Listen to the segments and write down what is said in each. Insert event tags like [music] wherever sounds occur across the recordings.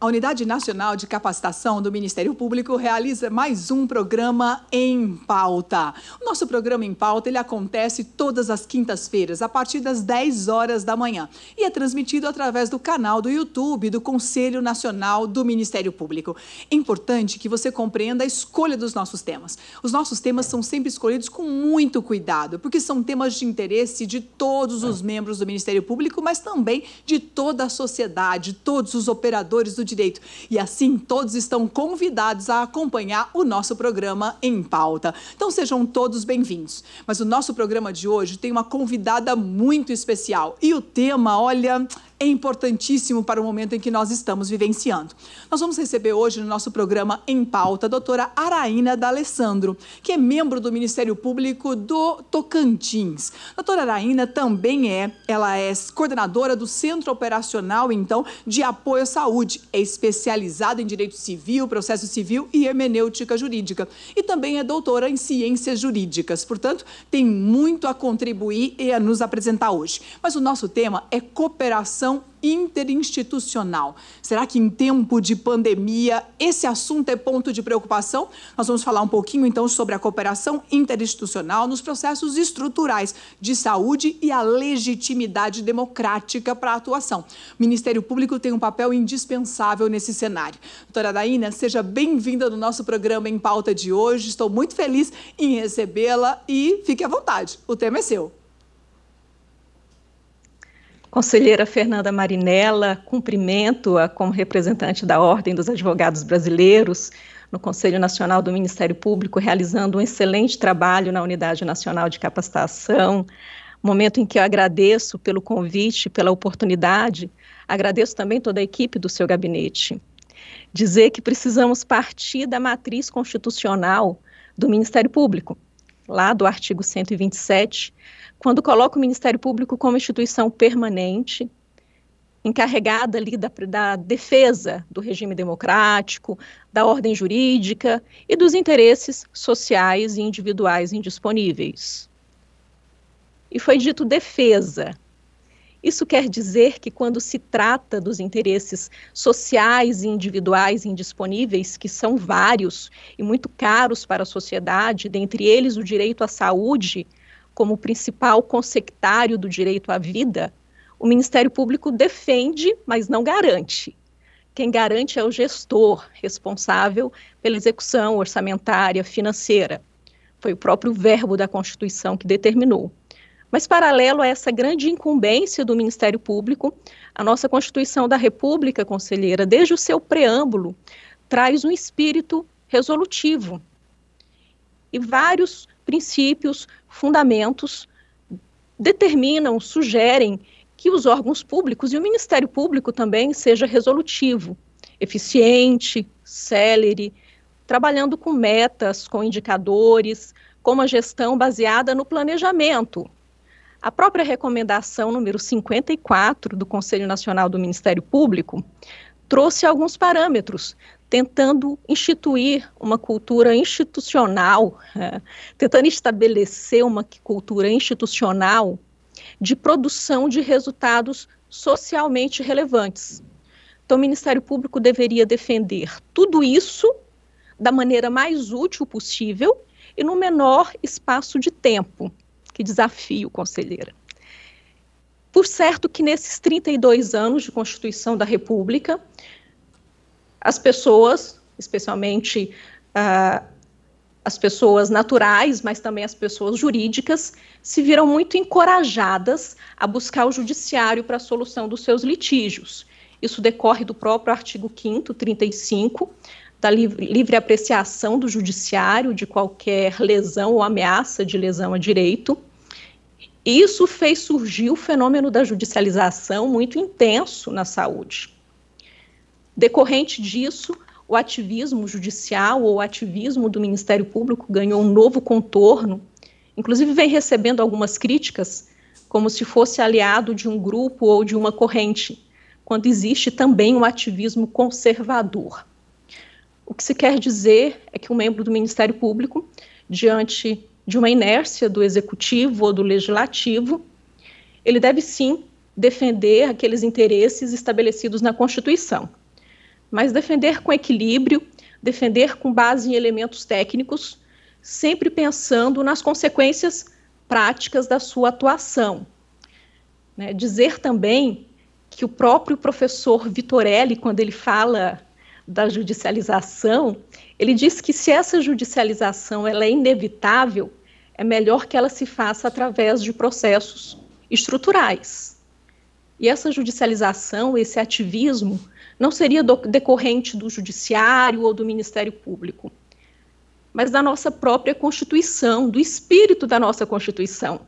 A Unidade Nacional de Capacitação do Ministério Público realiza mais um programa em pauta. O nosso programa em pauta ele acontece todas as quintas-feiras, a partir das 10 horas da manhã, e é transmitido através do canal do YouTube do Conselho Nacional do Ministério Público. É importante que você compreenda a escolha dos nossos temas. Os nossos temas são sempre escolhidos com muito cuidado, porque são temas de interesse de todos os membros do Ministério Público, mas também de toda a sociedade, todos os operadores do Direito. E assim todos estão convidados a acompanhar o nosso programa em pauta. Então sejam todos bem-vindos. Mas o nosso programa de hoje tem uma convidada muito especial e o tema, olha, é importantíssimo para o momento em que nós estamos vivenciando. Nós vamos receber hoje no nosso programa Em Pauta a doutora Araína D'Alessandro, que é membro do Ministério Público do Tocantins. doutora Araína também é, ela é coordenadora do Centro Operacional, então, de Apoio à Saúde. É especializada em Direito Civil, Processo Civil e Hermenêutica Jurídica. E também é doutora em Ciências Jurídicas. Portanto, tem muito a contribuir e a nos apresentar hoje. Mas o nosso tema é cooperação cooperação interinstitucional. Será que em tempo de pandemia esse assunto é ponto de preocupação? Nós vamos falar um pouquinho então sobre a cooperação interinstitucional nos processos estruturais de saúde e a legitimidade democrática para a atuação. O Ministério Público tem um papel indispensável nesse cenário. Doutora Daína, seja bem-vinda no nosso programa em pauta de hoje. Estou muito feliz em recebê-la e fique à vontade. O tema é seu. Conselheira Fernanda Marinella, cumprimento-a como representante da Ordem dos Advogados Brasileiros no Conselho Nacional do Ministério Público, realizando um excelente trabalho na Unidade Nacional de Capacitação. Momento em que eu agradeço pelo convite, pela oportunidade, agradeço também toda a equipe do seu gabinete. Dizer que precisamos partir da matriz constitucional do Ministério Público, lá do artigo 127, quando coloca o Ministério Público como instituição permanente, encarregada ali da, da, defesa do regime democrático, da ordem jurídica e dos interesses sociais e individuais indisponíveis. E foi dito defesa. Isso quer dizer que, quando se trata dos interesses sociais e individuais indisponíveis, que são vários e muito caros para a sociedade, dentre eles o direito à saúde, como principal consectário do direito à vida, o Ministério Público defende, mas não garante. Quem garante é o gestor responsável pela execução orçamentária, financeira. Foi o próprio verbo da Constituição que determinou. Mas, paralelo a essa grande incumbência do Ministério Público, a nossa Constituição da República, conselheira, desde o seu preâmbulo, traz um espírito resolutivo. E vários princípios fundamentos determinam, sugerem que os órgãos públicos e o Ministério Público também seja resolutivo, eficiente, célere, trabalhando com metas, com indicadores, com uma gestão baseada no planejamento. A própria recomendação número 54 do Conselho Nacional do Ministério Público trouxe alguns parâmetros tentando instituir uma cultura institucional, é, tentando estabelecer uma cultura institucional de produção de resultados socialmente relevantes. Então, o Ministério Público deveria defender tudo isso da maneira mais útil possível e no menor espaço de tempo. Que desafio, conselheira. Por certo que nesses 32 anos de Constituição da República, as pessoas, especialmente uh, as pessoas naturais, mas também as pessoas jurídicas, se viram muito encorajadas a buscar o judiciário para a solução dos seus litígios. Isso decorre do próprio artigo 5 35, da livre, livre, apreciação do judiciário de qualquer lesão ou ameaça de lesão a direito. Isso fez surgir o fenômeno da judicialização muito intenso na saúde. Decorrente disso, o ativismo judicial ou o ativismo do Ministério Público ganhou um novo contorno, inclusive vem recebendo algumas críticas, como se fosse aliado de um grupo ou de uma corrente, quando existe também um ativismo conservador. O que se quer dizer é que um membro do Ministério Público, diante de uma inércia do executivo ou do legislativo, ele deve sim defender aqueles interesses estabelecidos na Constituição mas defender com equilíbrio, defender com base em elementos técnicos, sempre pensando nas consequências práticas da sua atuação. Né? Dizer também que o próprio professor Vitorelli, quando ele fala da judicialização, ele diz que se essa judicialização ela é inevitável, é melhor que ela se faça através de processos estruturais. E essa judicialização, esse ativismo não seria do, decorrente do judiciário ou do Ministério Público, mas da nossa própria Constituição, do espírito da nossa Constituição,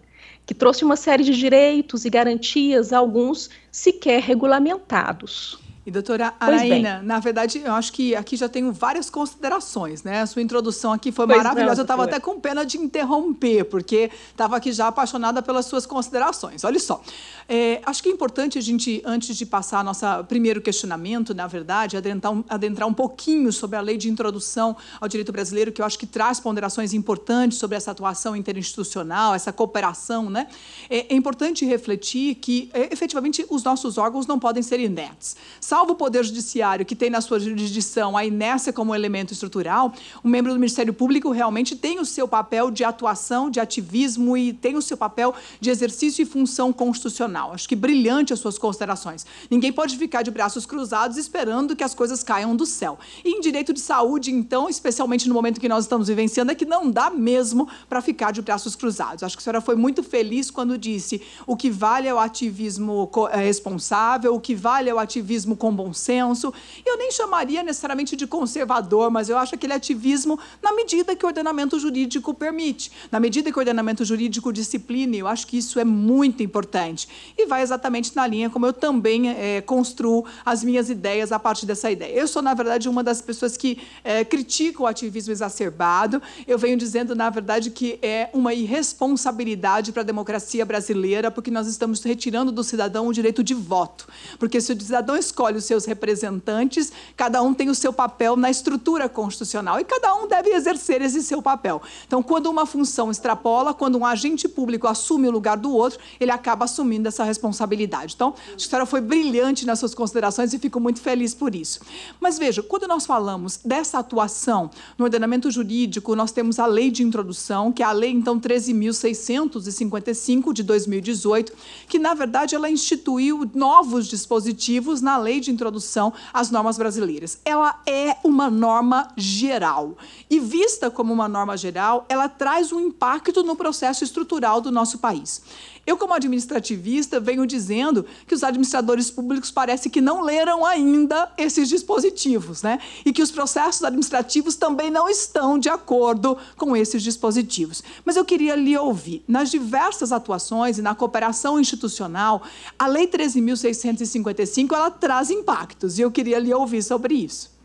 que trouxe uma série de direitos e garantias, alguns sequer regulamentados. E doutora Araína, na verdade, eu acho que aqui já tenho várias considerações, né? A sua introdução aqui foi pois maravilhosa. Não, eu estava até com pena de interromper, porque estava aqui já apaixonada pelas suas considerações. Olha só, é, acho que é importante a gente, antes de passar nosso primeiro questionamento, na verdade, adentrar um, adentrar um pouquinho sobre a lei de introdução ao direito brasileiro, que eu acho que traz ponderações importantes sobre essa atuação interinstitucional, essa cooperação, né? É, é importante refletir que, é, efetivamente, os nossos órgãos não podem ser inertes salvo o Poder Judiciário, que tem na sua jurisdição a inércia como elemento estrutural, o membro do Ministério Público realmente tem o seu papel de atuação, de ativismo e tem o seu papel de exercício e função constitucional. Acho que brilhante as suas considerações. Ninguém pode ficar de braços cruzados esperando que as coisas caiam do céu. E em direito de saúde, então, especialmente no momento que nós estamos vivenciando, é que não dá mesmo para ficar de braços cruzados. Acho que a senhora foi muito feliz quando disse o que vale é o ativismo é, responsável, o que vale é o ativismo com bom senso. e Eu nem chamaria necessariamente de conservador, mas eu acho aquele ativismo na medida que o ordenamento jurídico permite, na medida que o ordenamento jurídico disciplina. Eu acho que isso é muito importante e vai exatamente na linha como eu também é, construo as minhas ideias a partir dessa ideia. Eu sou, na verdade, uma das pessoas que é, eh, critica o ativismo exacerbado. Eu venho dizendo, na verdade, que é uma irresponsabilidade para a democracia brasileira, porque nós estamos retirando do cidadão o direito de voto. Porque se o cidadão escolhe escolhe os seus representantes, cada um tem o seu papel na estrutura constitucional e cada um deve exercer esse seu papel. Então, quando uma função extrapola, quando um agente público assume o lugar do outro, ele acaba assumindo essa responsabilidade. Então, a senhora foi brilhante nas suas considerações e fico muito feliz por isso. Mas veja, quando nós falamos dessa atuação no ordenamento jurídico, nós temos a lei de introdução, que é a lei então 13.655 de 2018, que na verdade ela instituiu novos dispositivos na lei de introdução às normas brasileiras. Ela é uma norma geral. E vista como uma norma geral, ela traz um impacto no processo estrutural do nosso país. Eu, como administrativista, venho dizendo que os administradores públicos parece que não leram ainda esses dispositivos, né? E que os processos administrativos também não estão de acordo com esses dispositivos. Mas eu queria lhe ouvir. Nas diversas atuações e na cooperação institucional, a Lei 13.655 ela traz impactos e eu queria lhe ouvir sobre isso.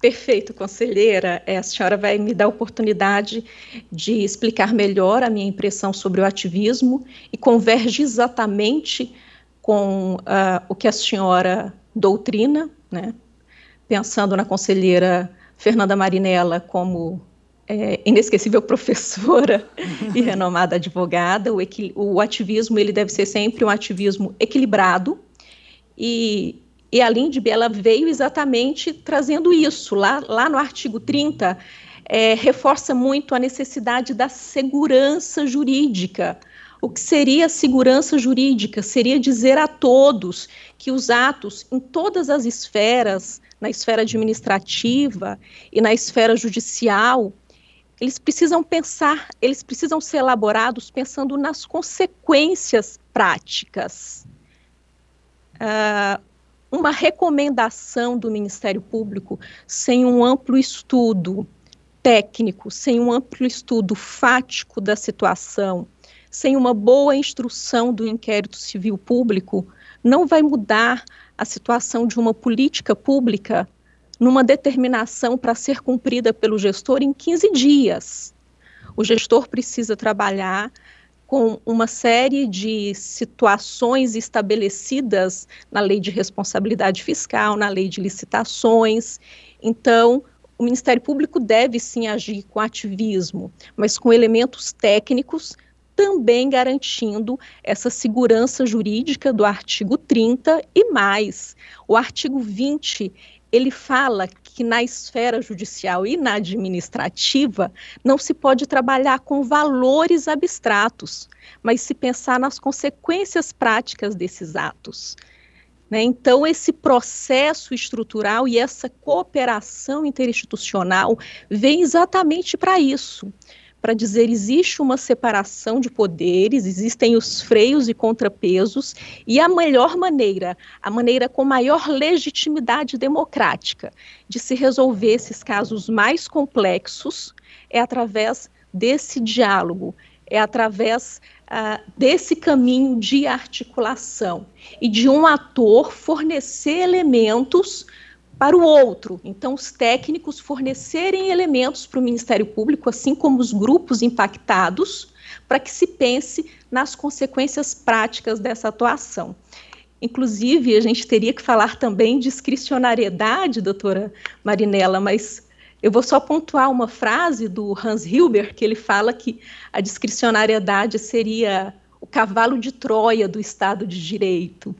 Perfeito, conselheira. É, a senhora vai me dar a oportunidade de explicar melhor a minha impressão sobre o ativismo e converge exatamente com uh, o que a senhora doutrina, né? pensando na conselheira Fernanda Marinella como é, inesquecível [laughs] professora e [laughs] renomada advogada. O, o ativismo ele deve ser sempre um ativismo equilibrado e e a Lindbe, ela veio exatamente trazendo isso. Lá, lá no artigo 30, é, reforça muito a necessidade da segurança jurídica. O que seria segurança jurídica? Seria dizer a todos que os atos, em todas as esferas, na esfera administrativa e na esfera judicial, eles precisam pensar, eles precisam ser elaborados pensando nas consequências práticas. Ah, uma recomendação do Ministério Público sem um amplo estudo técnico, sem um amplo estudo fático da situação, sem uma boa instrução do inquérito civil público, não vai mudar a situação de uma política pública numa determinação para ser cumprida pelo gestor em 15 dias. O gestor precisa trabalhar com uma série de situações estabelecidas na lei de responsabilidade fiscal, na lei de licitações. Então, o Ministério Público deve sim agir com ativismo, mas com elementos técnicos também garantindo essa segurança jurídica do artigo 30 e mais. O artigo 20, ele fala que na esfera judicial e na administrativa não se pode trabalhar com valores abstratos, mas se pensar nas consequências práticas desses atos. Né? Então, esse processo estrutural e essa cooperação interinstitucional vem exatamente para isso para dizer existe uma separação de poderes, existem os freios e contrapesos, e a melhor maneira, a maneira com maior legitimidade democrática de se resolver esses casos mais complexos é através desse diálogo, é através uh, desse caminho de articulação e de um ator fornecer elementos para o outro. Então, os técnicos fornecerem elementos para o Ministério Público, assim como os grupos impactados, para que se pense nas consequências práticas dessa atuação. Inclusive, a gente teria que falar também de discricionariedade, doutora Marinela, mas eu vou só pontuar uma frase do Hans Hilber, que ele fala que a discricionariedade seria o cavalo de Troia do Estado de Direito.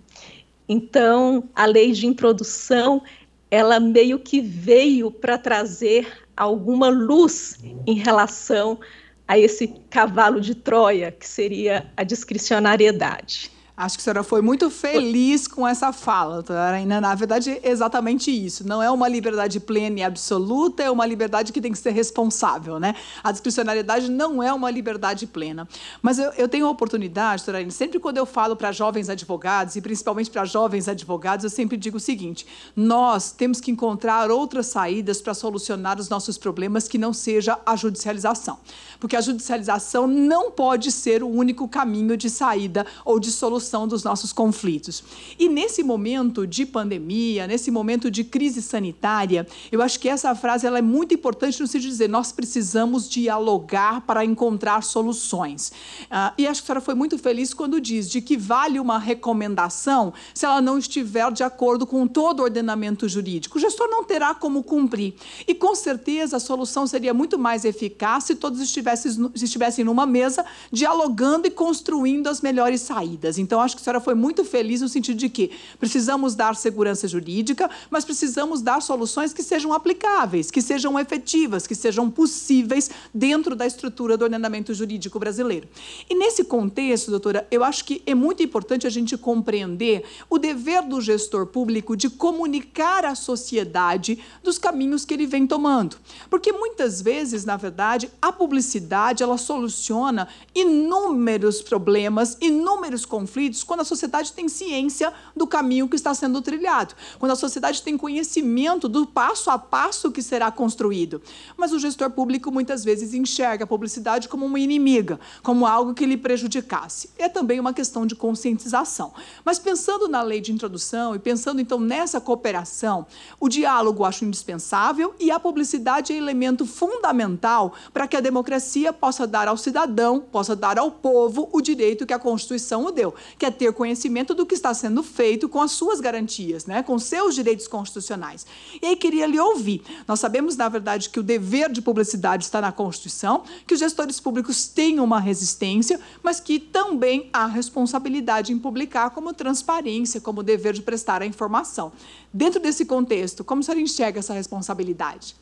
Então, a lei de introdução ela meio que veio para trazer alguma luz em relação a esse cavalo de Troia, que seria a discricionariedade. Acho que a senhora foi muito feliz com essa fala, Tarina. Na verdade, é exatamente isso. Não é uma liberdade plena e absoluta, é uma liberdade que tem que ser responsável, né? A discricionalidade não é uma liberdade plena. Mas eu, eu tenho a oportunidade, Tarina, sempre quando eu falo para jovens advogados, e principalmente para jovens advogados, eu sempre digo o seguinte: nós temos que encontrar outras saídas para solucionar os nossos problemas que não seja a judicialização. Porque a judicialização não pode ser o único caminho de saída ou de solução resolução dos nossos conflitos. E nesse momento de pandemia, nesse momento de crise sanitária, eu acho que essa frase ela é muito importante no sentido de dizer nós precisamos dialogar para encontrar soluções. Ah, e acho que a senhora foi muito feliz quando diz de que vale uma recomendação se ela não estiver de acordo com todo o ordenamento jurídico. O gestor não terá como cumprir. E com certeza a solução seria muito mais eficaz se todos estivessem, estivessem numa mesa dialogando e construindo as melhores saídas. Então, então, acho que a senhora foi muito feliz no sentido de que precisamos dar segurança jurídica, mas precisamos dar soluções que sejam aplicáveis, que sejam efetivas, que sejam possíveis dentro da estrutura do ordenamento jurídico brasileiro. E nesse contexto, doutora, eu acho que é muito importante a gente compreender o dever do gestor público de comunicar à sociedade dos caminhos que ele vem tomando. Porque muitas vezes, na verdade, a publicidade ela soluciona inúmeros problemas, inúmeros conflitos quando a sociedade tem ciência do caminho que está sendo trilhado, quando a sociedade tem conhecimento do passo a passo que será construído. Mas o gestor público muitas vezes enxerga a publicidade como uma inimiga, como algo que lhe prejudicasse. É também uma questão de conscientização. Mas pensando na lei de introdução e pensando então nessa cooperação, o diálogo acho indispensável e a publicidade é elemento fundamental para que a democracia possa dar ao cidadão, possa dar ao povo o direito que a Constituição o deu, quer é ter conhecimento do que está sendo feito com as suas garantias, né, com seus direitos constitucionais. E aí queria lhe ouvir. Nós sabemos, na verdade, que o dever de publicidade está na Constituição, que os gestores públicos têm uma resistência, mas que também há responsabilidade em publicar como transparência, como dever de prestar a informação. Dentro desse contexto, como a senhora enxerga essa responsabilidade?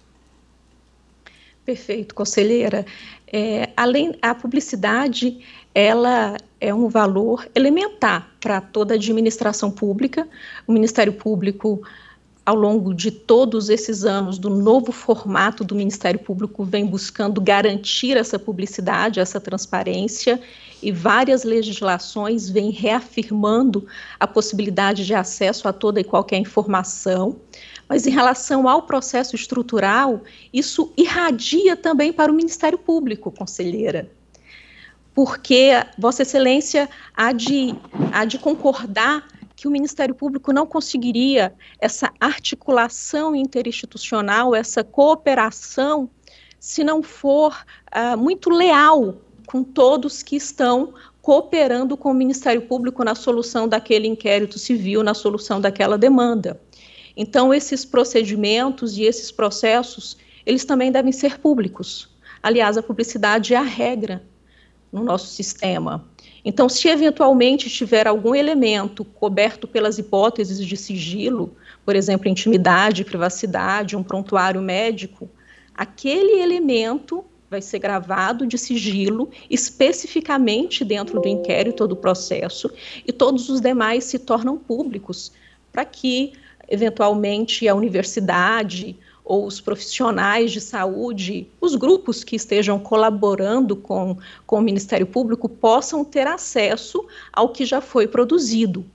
Perfeito, conselheira. É, além a publicidade ela é um valor elementar para toda a administração pública. O Ministério Público, ao longo de todos esses anos do novo formato do Ministério Público, vem buscando garantir essa publicidade, essa transparência, e várias legislações vêm reafirmando a possibilidade de acesso a toda e qualquer informação. Mas em relação ao processo estrutural, isso irradia também para o Ministério Público, conselheira porque Vossa Excelência há de, há de concordar que o Ministério Público não conseguiria essa articulação interinstitucional, essa cooperação, se não for uh, muito leal com todos que estão cooperando com o Ministério Público na solução daquele inquérito civil, na solução daquela demanda. Então, esses procedimentos e esses processos, eles também devem ser públicos. Aliás, a publicidade é a regra no nosso sistema. Então, se eventualmente tiver algum elemento coberto pelas hipóteses de sigilo, por exemplo, intimidade, privacidade, um prontuário médico, aquele elemento vai ser gravado de sigilo especificamente dentro do inquérito ou do processo e todos os demais se tornam públicos para que eventualmente a universidade, ou os profissionais de saúde, os grupos que estejam colaborando com, com o Ministério Público possam ter acesso ao que já foi produzido.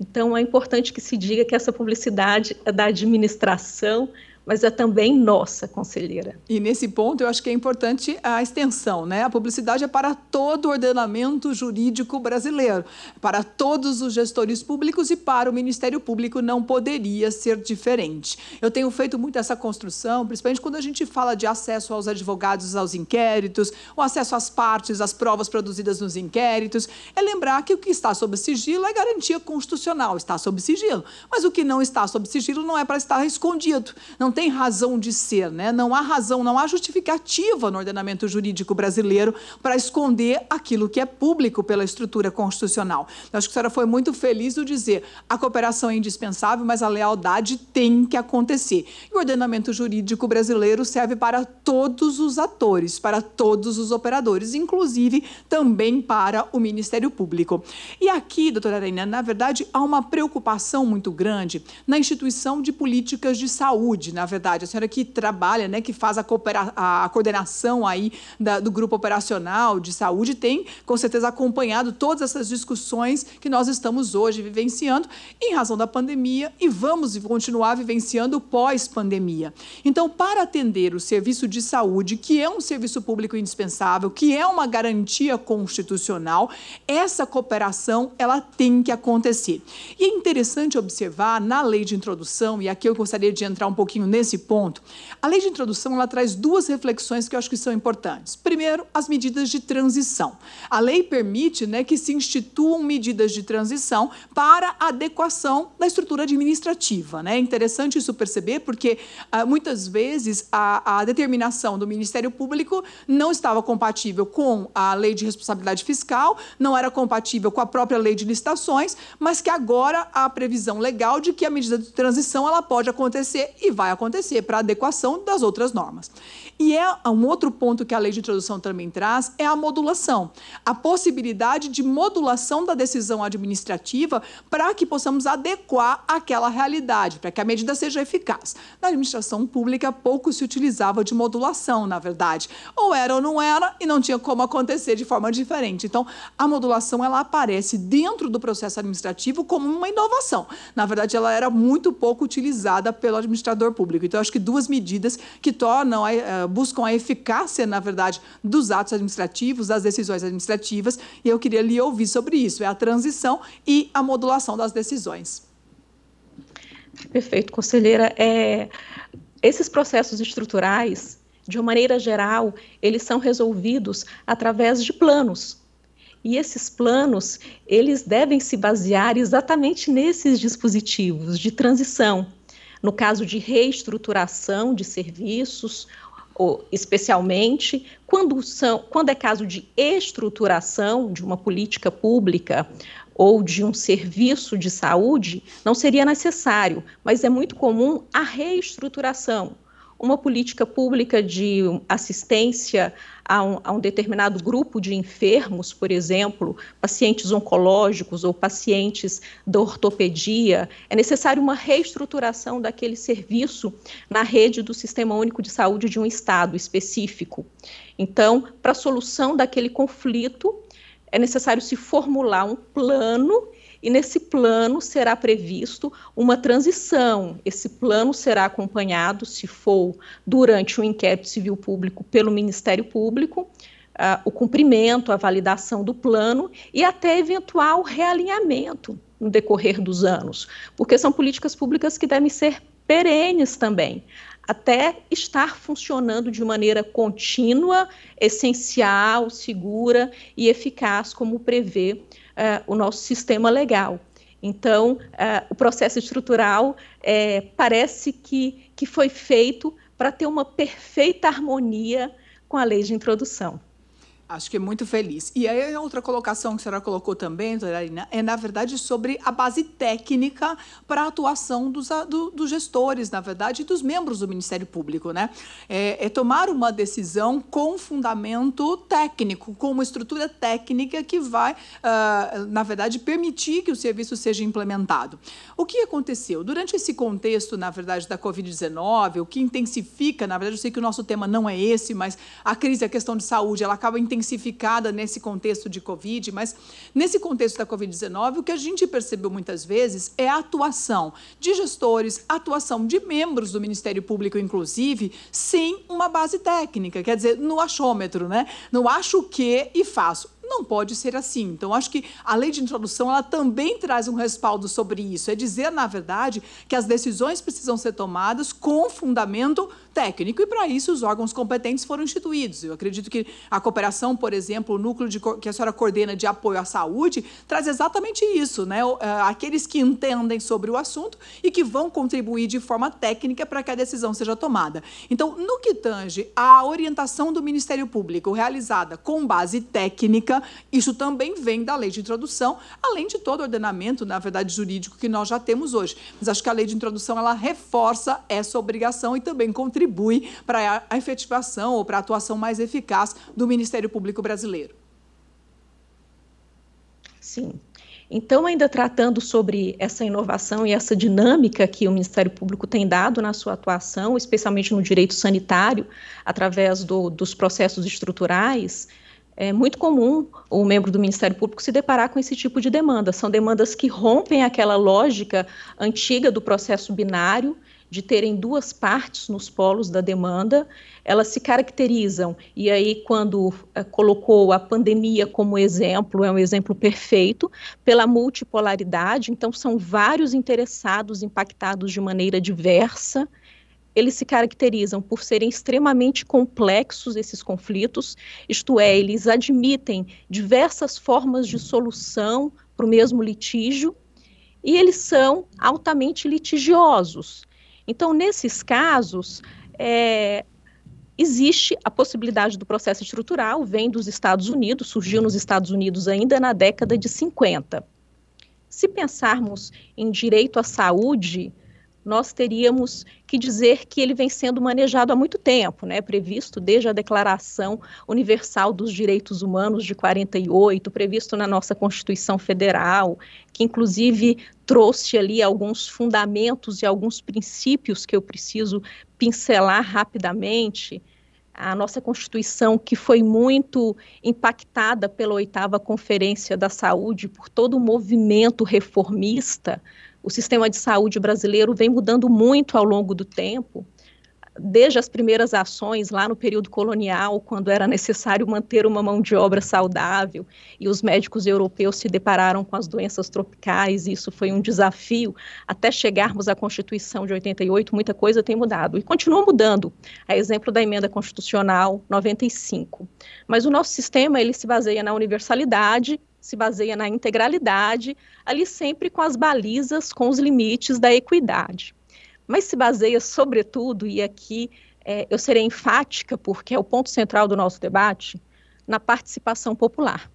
Então, é importante que se diga que essa publicidade é da administração, mas é também nossa, conselheira. E nesse ponto eu acho que é importante a extensão, né? A publicidade é para todo o ordenamento jurídico brasileiro, para todos os gestores públicos e para o Ministério Público não poderia ser diferente. Eu tenho feito muito essa construção, principalmente quando a gente fala de acesso aos advogados, aos inquéritos, o acesso às partes, às provas produzidas nos inquéritos, é lembrar que o que está sob sigilo é garantia constitucional, está sob sigilo, mas o que não está sob sigilo não é para estar escondido, não não tem razão de ser, né? não há razão, não há justificativa no ordenamento jurídico brasileiro para esconder aquilo que é público pela estrutura constitucional. Eu acho que a senhora foi muito feliz no dizer a cooperação é indispensável, mas a lealdade tem que acontecer. E o ordenamento jurídico brasileiro serve para todos os atores, para todos os operadores, inclusive também para o Ministério Público. E aqui, doutora Arena, na verdade, há uma preocupação muito grande na instituição de políticas de saúde, na né? na verdade, a senhora que trabalha, né, que faz a, coopera a coordenação aí da, do grupo operacional de saúde, tem com certeza acompanhado todas essas discussões que nós estamos hoje vivenciando em razão da pandemia e vamos continuar vivenciando pós-pandemia. Então, para atender o serviço de saúde, que é um serviço público indispensável, que é uma garantia constitucional, essa cooperação ela tem que acontecer. E é interessante observar na lei de introdução, e aqui eu gostaria de entrar um pouquinho nesse ponto, a lei de introdução ela traz duas reflexões que eu acho que são importantes. Primeiro, as medidas de transição. A lei permite né, que se instituam medidas de transição para adequação da estrutura administrativa. Né? É interessante isso perceber, porque ah, muitas vezes a, a determinação do Ministério Público não estava compatível com a lei de responsabilidade fiscal, não era compatível com a própria lei de licitações, mas que agora há a previsão legal de que a medida de transição ela pode acontecer e vai acontecer acontecer para adequação das outras normas. E é um outro ponto que a lei de introdução também traz é a modulação, a possibilidade de modulação da decisão administrativa para que possamos adequar aquela realidade, para que a medida seja eficaz. Na administração pública pouco se utilizava de modulação, na verdade, ou era ou não era e não tinha como acontecer de forma diferente. Então, a modulação ela aparece dentro do processo administrativo como uma inovação. Na verdade, ela era muito pouco utilizada pelo administrador público. Então, acho que duas medidas que tornam a eh, buscam a eficácia, na verdade, dos atos administrativos, das decisões administrativas, e eu queria lhe ouvir sobre isso, é a transição e a modulação das decisões. Perfeito, conselheira. É, esses processos estruturais, de uma maneira geral, eles são resolvidos através de planos. E esses planos, eles devem se basear exatamente nesses dispositivos de transição. No caso de reestruturação de serviços especialmente quando, são, quando é caso de estruturação de uma política pública ou de um serviço de saúde, não seria necessário, mas é muito comum a reestruturação uma política pública de assistência a um, a um, determinado grupo de enfermos, por exemplo, pacientes oncológicos ou pacientes da ortopedia, é necessário uma reestruturação daquele serviço na rede do Sistema Único de Saúde de um estado específico. Então, para a solução daquele conflito, é necessário se formular um plano e nesse plano será previsto uma transição. Esse plano será acompanhado, se for durante o um inquérito civil público, pelo Ministério Público. Uh, o cumprimento, a validação do plano e até eventual realinhamento no decorrer dos anos, porque são políticas públicas que devem ser perenes também, até estar funcionando de maneira contínua, essencial, segura e eficaz, como prevê uh, o nosso sistema legal. Então, uh, o processo estrutural é, parece que, que foi feito para ter uma perfeita harmonia com a lei de introdução. Acho que é muito feliz. E aí, outra colocação que a senhora colocou também, Doralina, é, na verdade, sobre a base técnica para a atuação dos, do, dos gestores, na verdade, e dos membros do Ministério Público, né? É, é tomar uma decisão com fundamento técnico, com uma estrutura técnica que vai, uh, na verdade, permitir que o serviço seja implementado. O que aconteceu? Durante esse contexto, na verdade, da Covid-19, o que intensifica, na verdade, eu sei que o nosso tema não é esse, mas a crise, a questão de saúde, ela acaba intensificando intensificada nesse contexto de Covid, mas nesse contexto da Covid-19, o que a gente percebeu muitas vezes é a atuação de gestores, atuação de membros do Ministério Público, inclusive, sem uma base técnica, quer dizer, no achômetro, né? Não acho o que e faço não pode ser assim. Então, acho que a lei de introdução ela também traz um respaldo sobre isso. É dizer, na verdade, que as decisões precisam ser tomadas com fundamento técnico e para isso os órgãos competentes foram instituídos. Eu acredito que a cooperação, por exemplo, o núcleo de, que a senhora coordena de apoio à saúde traz exatamente isso, né? Eh, aqueles que entendem sobre o assunto e que vão contribuir de forma técnica para que a decisão seja tomada. Então, no que tange à orientação do Ministério Público realizada com base técnica, isso também vem da lei de introdução, além de todo o ordenamento, na verdade, jurídico que nós já temos hoje. Mas acho que a lei de introdução ela reforça essa obrigação e também contribui para a efetivação ou para a atuação mais eficaz do Ministério Público Brasileiro. Sim. Então, ainda tratando sobre essa inovação e essa dinâmica que o Ministério Público tem dado na sua atuação, especialmente no direito sanitário, através do, dos processos estruturais, é muito comum o membro do Ministério Público se deparar com esse tipo de demanda. São demandas que rompem aquela lógica antiga do processo binário de terem duas partes nos polos da demanda, elas se caracterizam. E aí, quando eh, colocou a pandemia como exemplo, é um exemplo perfeito, pela multipolaridade, então são vários interessados impactados de maneira diversa eles se caracterizam por serem extremamente complexos esses conflitos, isto é, eles admitem diversas formas de solução para o mesmo litígio e eles são altamente litigiosos. Então, nesses casos, é, existe a possibilidade do processo estrutural, vem dos Estados Unidos, surgiu nos Estados Unidos ainda na década de 50. Se pensarmos em direito à saúde, nós teríamos que dizer que ele vem sendo manejado há muito tempo, né? previsto desde a Declaração Universal dos Direitos Humanos de 48, previsto na nossa Constituição Federal, que inclusive trouxe ali alguns fundamentos e alguns princípios que eu preciso pincelar rapidamente a nossa Constituição, que foi muito impactada pela oitava Conferência da Saúde, por todo o movimento reformista, o sistema de saúde brasileiro vem mudando muito ao longo do tempo, desde as primeiras ações lá no período colonial, quando era necessário manter uma mão de obra saudável e os médicos europeus se depararam com as doenças tropicais, e isso foi um desafio até chegarmos à Constituição de 88, muita coisa tem mudado e continua mudando. A exemplo da emenda constitucional 95. Mas o nosso sistema ele se baseia na universalidade se baseia na integralidade, ali sempre com as balizas, com os limites da equidade. Mas se baseia, sobretudo, e aqui é, eu serei enfática, porque é o ponto central do nosso debate, na participação popular.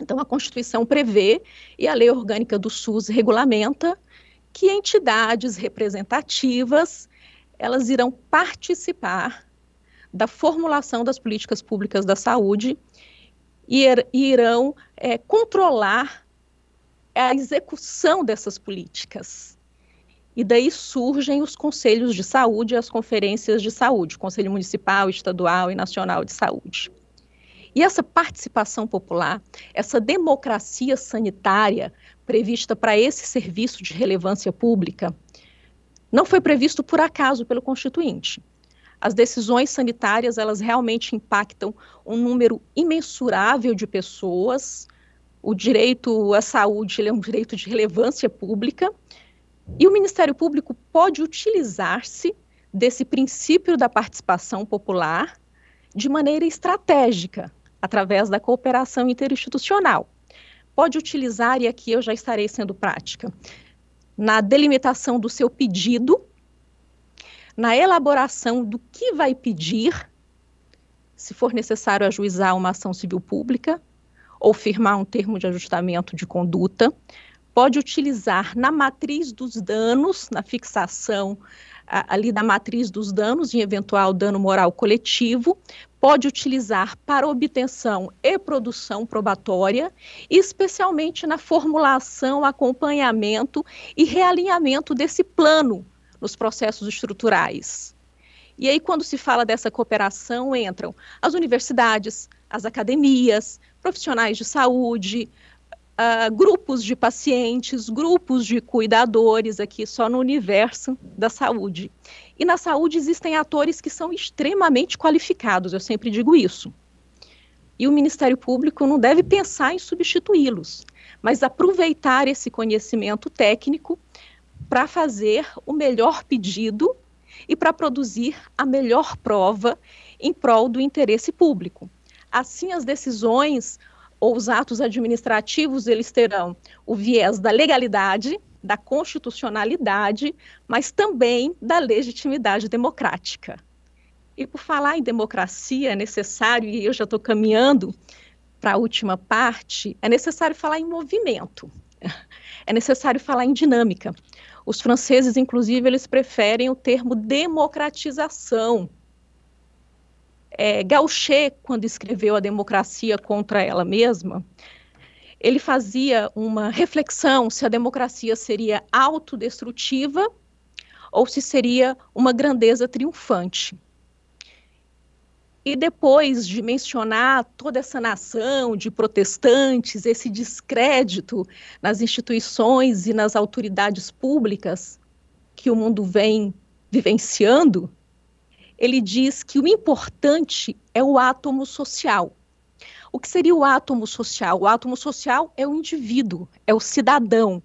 Então, a Constituição prevê e a Lei Orgânica do SUS regulamenta que entidades representativas elas irão participar da formulação das políticas públicas da saúde Er, e irão é, controlar a execução dessas políticas. E daí surgem os conselhos de saúde e as conferências de saúde, Conselho Municipal, Estadual e Nacional de Saúde. E essa participação popular, essa democracia sanitária prevista para esse serviço de relevância pública, não foi previsto por acaso pelo Constituinte as decisões sanitárias elas realmente impactam um número imensurável de pessoas. O direito à saúde é um direito de relevância pública e o Ministério Público pode utilizar-se desse princípio da participação popular de maneira estratégica, através da cooperação interinstitucional. Pode utilizar, e aqui eu já estarei sendo prática, na delimitação do seu pedido na elaboração do que vai pedir, se for necessário ajuizar uma ação civil pública ou firmar um termo de ajustamento de conduta, pode utilizar na matriz dos danos, na fixação a, ali da matriz dos danos em eventual dano moral coletivo, pode utilizar para obtenção e produção probatória, especialmente na formulação, acompanhamento e realinhamento desse plano nos processos estruturais. E aí, quando se fala dessa cooperação, entram as universidades, as academias, profissionais de saúde, uh, grupos de pacientes, grupos de cuidadores, aqui só no universo da saúde. E na saúde existem atores que são extremamente qualificados, eu sempre digo isso. E o Ministério Público não deve pensar em substituí-los, mas aproveitar esse conhecimento técnico para fazer o melhor pedido e para produzir a melhor prova em prol do interesse público. Assim, as decisões ou os atos administrativos eles terão o viés da legalidade, da constitucionalidade, mas também da legitimidade democrática. E por falar em democracia, é necessário, e eu já estou caminhando para a última parte, é necessário falar em movimento, [laughs] é necessário falar em dinâmica, os franceses, inclusive, eles preferem o termo democratização. É, Gaucher, quando escreveu A Democracia contra Ela Mesma, ele fazia uma reflexão se a democracia seria autodestrutiva ou se seria uma grandeza triunfante. E depois de mencionar toda essa nação de protestantes, esse descrédito nas instituições e nas autoridades públicas que o mundo vem vivenciando, ele diz que o importante é o átomo social. O que seria o átomo social? O átomo social é o indivíduo, é o cidadão.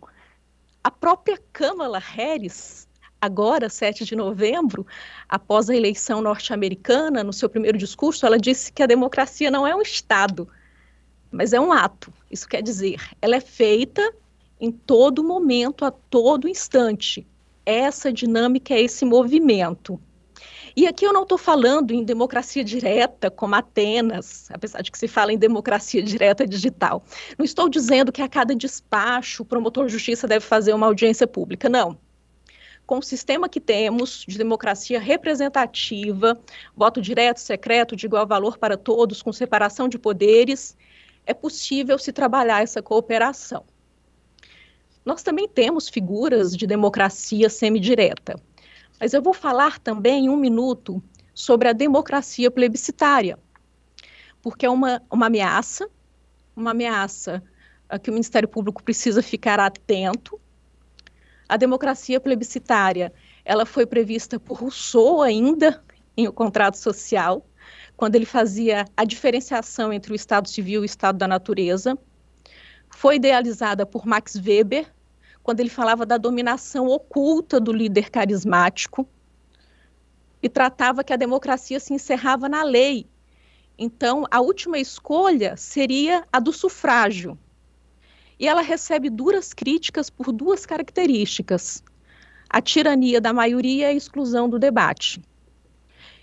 A própria Câmara Harris agora, 7 de novembro, após a eleição norte-americana, no seu primeiro discurso, ela disse que a democracia não é um Estado, mas é um ato. Isso quer dizer, ela é feita em todo momento, a todo instante. Essa dinâmica é esse movimento. E aqui eu não estou falando em democracia direta, como Atenas, apesar de que se fala em democracia direta digital. Não estou dizendo que a cada despacho o promotor de justiça deve fazer uma audiência pública, não com o sistema que temos de democracia representativa, voto direto, secreto, de igual valor para todos, com separação de poderes, é possível se trabalhar essa cooperação. Nós também temos figuras de democracia semidireta, mas eu vou falar também em um minuto sobre a democracia plebiscitária, porque é uma, uma ameaça, uma ameaça a ah, que o Ministério Público precisa ficar atento, a democracia plebiscitária, ela foi prevista por Rousseau ainda em o contrato social, quando ele fazia a diferenciação entre o Estado civil e o Estado da natureza. Foi idealizada por Max Weber, quando ele falava da dominação oculta do líder carismático e tratava que a democracia se encerrava na lei. Então, a última escolha seria a do sufrágio, e ela recebe duras críticas por duas características: a tirania da maioria e a exclusão do debate.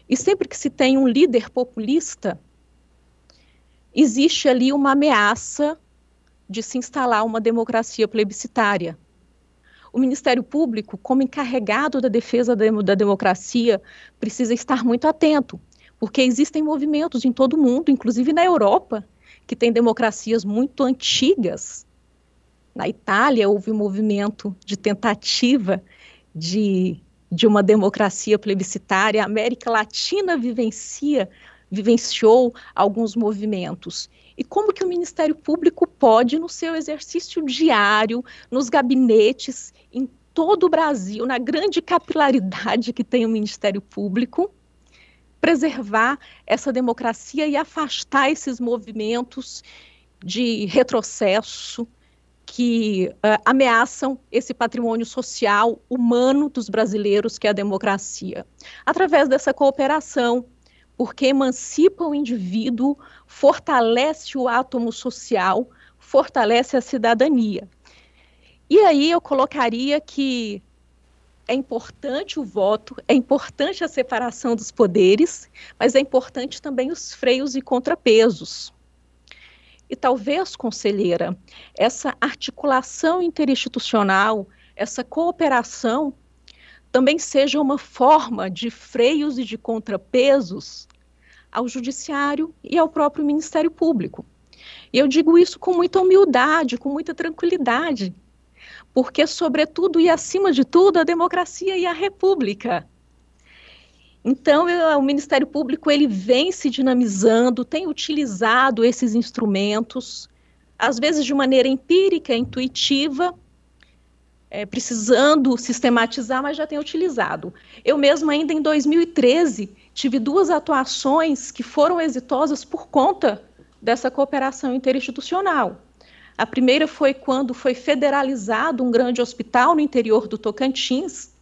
E sempre que se tem um líder populista, existe ali uma ameaça de se instalar uma democracia plebiscitária. O Ministério Público, como encarregado da defesa da democracia, precisa estar muito atento, porque existem movimentos em todo o mundo, inclusive na Europa, que tem democracias muito antigas na Itália, houve um movimento de tentativa de, de uma democracia plebiscitária. A América Latina vivencia, vivenciou alguns movimentos. E como que o Ministério Público pode, no seu exercício diário, nos gabinetes, em todo o Brasil, na grande capilaridade que tem o Ministério Público, preservar essa democracia e afastar esses movimentos de retrocesso, que uh, ameaçam esse patrimônio social humano dos brasileiros, que é a democracia. Através dessa cooperação, porque emancipa o indivíduo, fortalece o átomo social, fortalece a cidadania. E aí eu colocaria que é importante o voto, é importante a separação dos poderes, mas é importante também os freios e contrapesos. E talvez, conselheira, essa articulação interinstitucional, essa cooperação, também seja uma forma de freios e de contrapesos ao Judiciário e ao próprio Ministério Público. E eu digo isso com muita humildade, com muita tranquilidade, porque, sobretudo e acima de tudo, a democracia e a república então, eu, o Ministério Público ele vem se dinamizando, tem utilizado esses instrumentos, às vezes de maneira empírica, intuitiva, é, precisando sistematizar, mas já tem utilizado. Eu mesmo ainda em 2013, tive duas atuações que foram exitosas por conta dessa cooperação interinstitucional. A primeira foi quando foi federalizado um grande hospital no interior do Tocantins,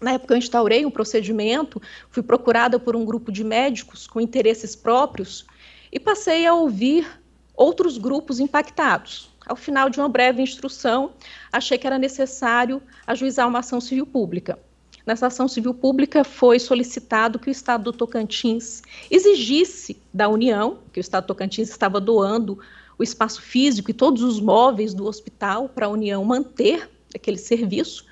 na época, eu instaurei o procedimento, fui procurada por um grupo de médicos com interesses próprios e passei a ouvir outros grupos impactados. Ao final de uma breve instrução, achei que era necessário ajuizar uma ação civil pública. Nessa ação civil pública, foi solicitado que o Estado do Tocantins exigisse da União, que o Estado do Tocantins estava doando o espaço físico e todos os móveis do hospital para a União manter aquele serviço,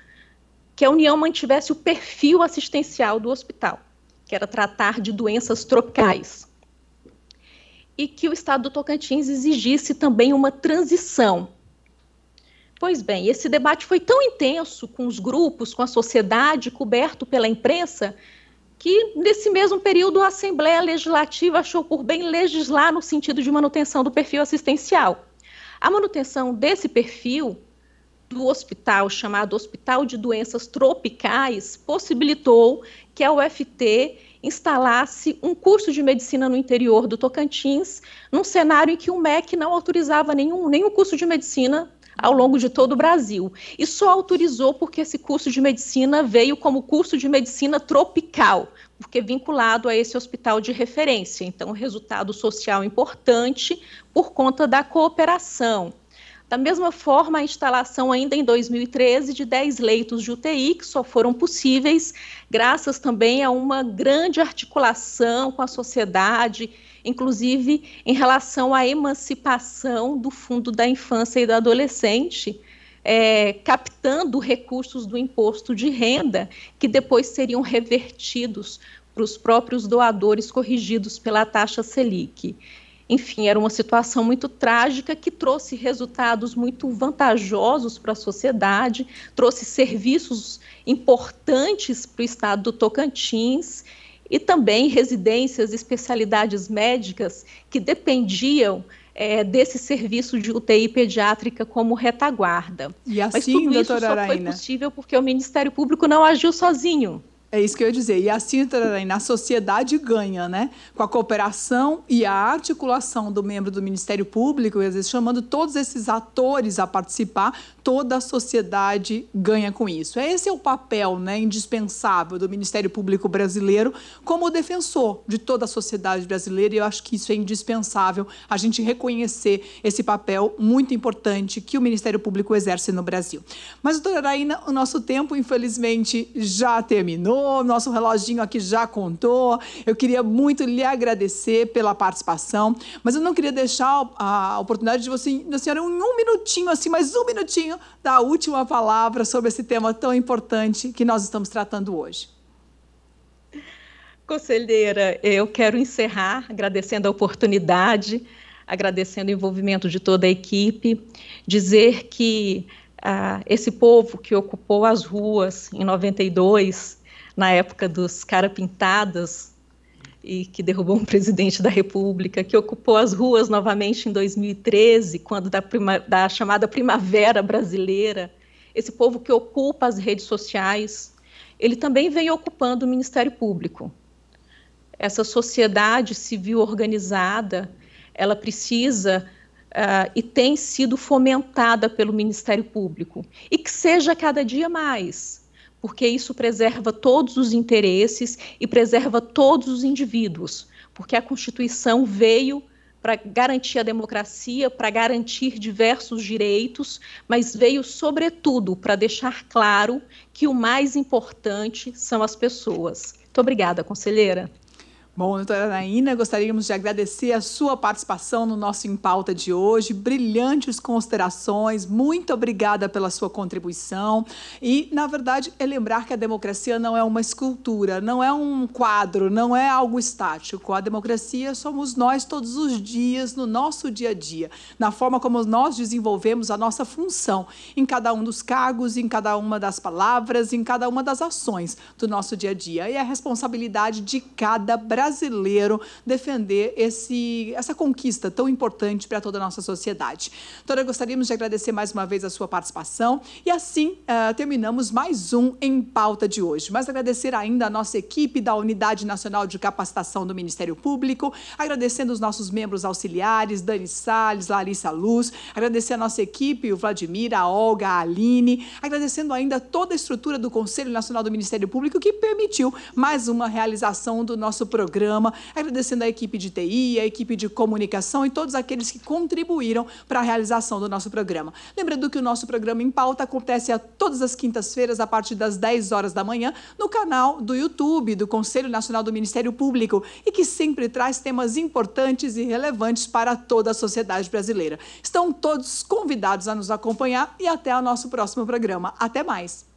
que a União mantivesse o perfil assistencial do hospital, que era tratar de doenças tropicais. E que o Estado do Tocantins exigisse também uma transição. Pois bem, esse debate foi tão intenso com os grupos, com a sociedade, coberto pela imprensa, que nesse mesmo período a Assembleia Legislativa achou por bem legislar no sentido de manutenção do perfil assistencial. A manutenção desse perfil do hospital, chamado Hospital de Doenças Tropicais, possibilitou que a UFT instalasse um curso de medicina no interior do Tocantins, num cenário em que o MEC não autorizava nenhum, nenhum curso de medicina ao longo de todo o Brasil. E só autorizou porque esse curso de medicina veio como curso de medicina tropical, porque vinculado a esse hospital de referência. Então, resultado social importante por conta da cooperação. Da mesma forma, a instalação ainda em 2013 de 10 leitos de UTI, que só foram possíveis graças também a uma grande articulação com a sociedade, inclusive em relação à emancipação do fundo da infância e da adolescente. É, captando recursos do imposto de renda, que depois seriam revertidos para os próprios doadores corrigidos pela taxa Selic. Enfim, era uma situação muito trágica que trouxe resultados muito vantajosos para a sociedade, trouxe serviços importantes para o estado do Tocantins e também residências, especialidades médicas que dependiam é, desse serviço de UTI pediátrica como retaguarda. E assim, Mas tudo isso só foi possível porque o Ministério Público não agiu sozinho. É isso que eu ia dizer. E assim, na sociedade ganha, né? Com a cooperação e a articulação do membro do Ministério Público, às vezes chamando todos esses atores a participar, toda a sociedade ganha com isso. É esse é o papel né, indispensável do Ministério Público brasileiro como defensor de toda a sociedade brasileira, e eu acho que isso é indispensável a gente reconhecer esse papel muito importante que o Ministério Público exerce no Brasil. Mas, doutora Araína, o nosso tempo, infelizmente, já terminou contou, nosso reloginho aqui já contou. Eu queria muito lhe agradecer pela participação, mas eu não queria deixar a oportunidade de você, da senhora, em um minutinho, assim, mais um minutinho, dar a última palavra sobre esse tema tão importante que nós estamos tratando hoje. Conselheira, eu quero encerrar agradecendo a oportunidade, agradecendo o envolvimento de toda a equipe, dizer que ah, esse povo que ocupou as ruas em 92 na época dos cara pintadas e que derrubou um presidente da República, que ocupou as ruas novamente em 2013, quando da, prima, da chamada primavera brasileira, esse povo que ocupa as redes sociais, ele também vem ocupando o Ministério Público. Essa sociedade civil organizada, ela precisa uh, e tem sido fomentada pelo Ministério Público, e que seja cada dia mais porque isso preserva todos os interesses e preserva todos os indivíduos, porque a Constituição veio para garantir a democracia, para garantir diversos direitos, mas veio, sobretudo, para deixar claro que o mais importante são as pessoas. Muito obrigada, conselheira. Bom, doutora Anaína, gostaríamos de agradecer a sua participação no nosso Em Pauta de hoje. Brilhantes considerações, muito obrigada pela sua contribuição. E, na verdade, é lembrar que a democracia não é uma escultura, não é um quadro, não é algo estático. A democracia somos nós todos os dias, no nosso dia a dia, na forma como nós desenvolvemos a nossa função, em cada um dos cargos, em cada uma das palavras, em cada uma das ações do nosso dia a dia. E é a responsabilidade de cada brasileiro brasileiro defender esse, essa conquista tão importante para toda a nossa sociedade. Doutora, então, gostaríamos de agradecer mais uma vez a sua participação e assim uh, terminamos mais um Em Pauta de hoje. Mas agradecer ainda a nossa equipe da Unidade Nacional de Capacitação do Ministério Público, agradecendo os nossos membros auxiliares, Dani Salles, Larissa Luz, agradecer a nossa equipe, o Vladimir, a Olga, a Aline, agradecendo ainda toda a estrutura do Conselho Nacional do Ministério Público que permitiu mais uma realização do nosso programa programa, agradecendo a equipe de TI, a equipe de comunicação e todos aqueles que contribuíram para a realização do nosso programa. Lembrando que o nosso programa em pauta acontece a todas as quintas-feiras, a partir das 10 horas da manhã, no canal do YouTube do Conselho Nacional do Ministério Público e que sempre traz temas importantes e relevantes para toda a sociedade brasileira. Estão todos convidados a nos acompanhar e até o nosso próximo programa. Até mais!